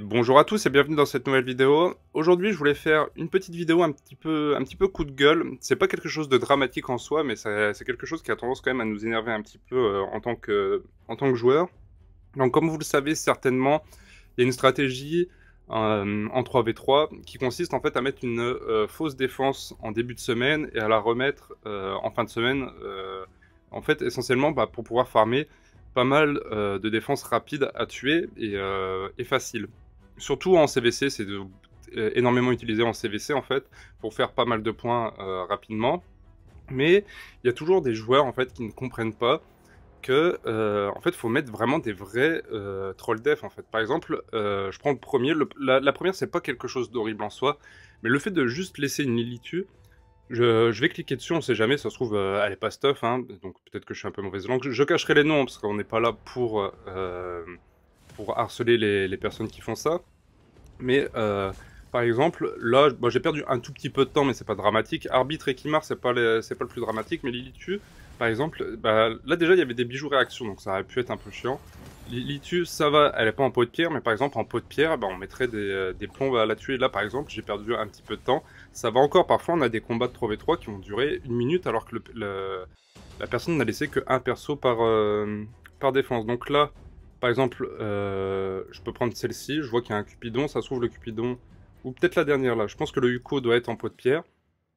bonjour à tous et bienvenue dans cette nouvelle vidéo. Aujourd'hui, je voulais faire une petite vidéo un petit peu, un petit peu coup de gueule. C'est pas quelque chose de dramatique en soi, mais c'est quelque chose qui a tendance quand même à nous énerver un petit peu euh, en, tant que, en tant que joueur. Donc, comme vous le savez certainement, il y a une stratégie euh, en 3v3 qui consiste en fait à mettre une euh, fausse défense en début de semaine et à la remettre en fin de semaine. en fait, essentiellement bah, pour pouvoir farmer pas mal de défenses rapides à tuer et, et faciles surtout en CVC, c'est euh, énormément utilisé en CVC en fait pour faire pas mal de points euh, rapidement. Mais il y a toujours des joueurs en fait qui ne comprennent pas que euh, en fait faut mettre vraiment des vrais troll def en fait. Par exemple, je prends le premier. la, première c'est pas quelque chose d'horrible en soi, mais le fait de juste laisser une Lily je, vais cliquer dessus, on sait jamais, ça se trouve, elle est pas stuff, hein. donc peut-être que je suis un peu mauvaise langue. Je, cacherai les noms, parce qu'on n'est pas là pour pour harceler les, personnes qui font ça. Mais euh, par exemple, là, j'ai perdu un tout petit peu de temps, mais c'est pas dramatique. Arbitre et Kimar, c'est pas, c'est pas le plus dramatique, mais Lilithu, par exemple, bah, là déjà il y avait des bijoux réaction donc ça aurait pu être un peu chiant. Lilithu, ça va, elle est pas en pot de pierre, mais par exemple en pot de pierre, bah, on mettrait des, euh, des, à la tuer. Là par exemple, j'ai perdu un petit peu de temps. Ça va encore, parfois on a des combats de 3v3 qui ont duré une minute alors que la personne n'a laissé que un perso par, euh, par défense. Donc là, par exemple, euh, je peux prendre celle-ci, je vois qu'il y a un cupidon, ça se trouve le cupidon, ou peut-être la dernière là, je pense que le Yuko doit être en pot de pierre.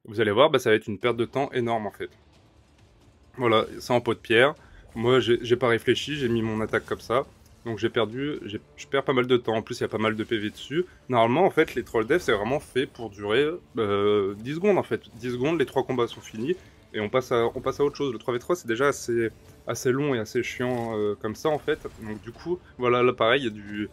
Vous allez voir, bah, ça va être une perte de temps énorme en fait. Voilà, c'est en pot de pierre. Moi, j'ai pas réfléchi, j'ai mis mon attaque comme ça. Donc j'ai perdu, je perds pas mal de temps. En plus, il y a pas mal de PV dessus. Normalement, en fait, les troll Devs, c'est vraiment fait pour durer 10 euh, secondes, en fait. 10 secondes, les trois combats sont finis, et on passe à, on passe à autre chose. Le 3v3, c'est déjà assez, assez long et assez chiant euh, comme ça en fait. Donc du coup, voilà, là pareil, il y a du...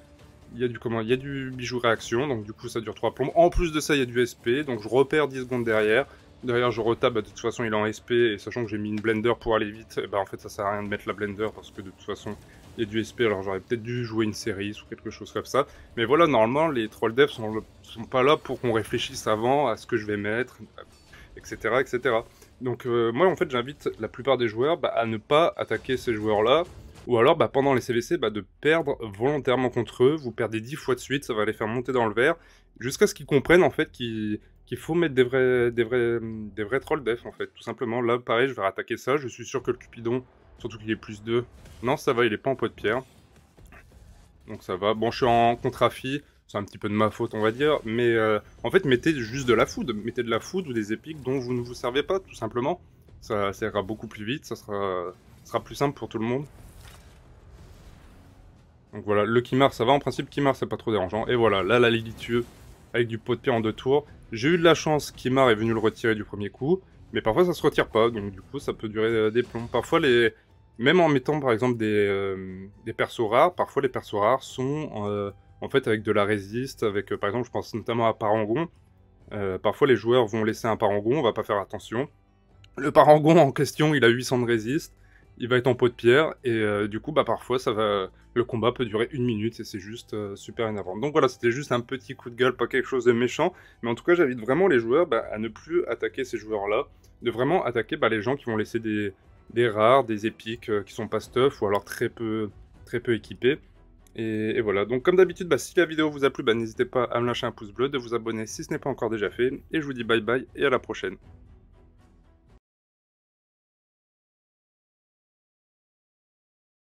Il y, a du, comment, il y a du bijou réaction, donc du coup ça dure 3 plombes. En plus de ça, il y a du SP, donc je repère 10 secondes derrière. Derrière, je retape, bah, de toute façon il est en SP, et sachant que j'ai mis une blender pour aller vite, et eh bah, ben, en fait ça sert à rien de mettre la blender parce que de toute façon il y a du SP, alors j'aurais peut-être dû jouer une série ou quelque chose comme ça. Mais voilà, normalement les troll devs sont, sont pas là pour qu'on réfléchisse avant à ce que je vais mettre, etc. etc. Donc euh, moi en fait j'invite la plupart des joueurs bah, à ne pas attaquer ces joueurs-là, ou alors bah, pendant les CVC bah, de perdre volontairement contre eux, vous perdez 10 fois de suite, ça va les faire monter dans le vert, jusqu'à ce qu'ils comprennent en fait qu'il faut mettre des vrais, des vrais, des trolls def en fait, tout simplement. Là pareil je vais attaquer ça, je suis sûr que le Cupidon, surtout qu'il est plus 2, non ça va il est pas en pot de pierre. Donc ça va, bon je suis en contre-affi, c'est un petit peu de ma faute, on va dire. Mais euh, en fait, mettez juste de la food. Mettez de la food ou des épiques dont vous ne vous servez pas, tout simplement. Ça, sert ira beaucoup plus vite, ça sera, sera plus simple pour tout le monde. Donc voilà, le Kimar, ça va. En principe, Kimar, c'est pas trop dérangeant. Et voilà, là, la Lilithieux, avec du pot de pied en deux tours. J'ai eu de la chance, Kimar est venu le retirer du premier coup. Mais parfois, ça se retire pas, donc du coup, ça peut durer euh, des plombs. Parfois, les... même en mettant, par exemple, des, euh, persos rares, parfois, les persos rares sont en fait, avec de la résiste, avec, euh, par exemple, je pense notamment à Parangon. Euh, parfois, les joueurs vont laisser un Parangon, on va pas faire attention. Le Parangon en question, il a 800 de résiste, il va être en pot de pierre, et euh, du coup, bah, parfois, ça va... le combat peut durer une minute, et c'est juste super énervant. Donc voilà, c'était juste un petit coup de gueule, pas quelque chose de méchant, mais en tout cas, j'invite vraiment les joueurs bah, à ne plus attaquer ces joueurs-là, de vraiment attaquer bah, les gens qui vont laisser des, des rares, des épiques, qui sont pas stuff, ou alors très peu, très peu équipés. Et, voilà, donc comme d'habitude, bah, si la vidéo vous a plu, bah, n'hésitez pas à me lâcher un pouce bleu, de vous abonner si ce n'est pas encore déjà fait. Et je vous dis bye bye et à la prochaine.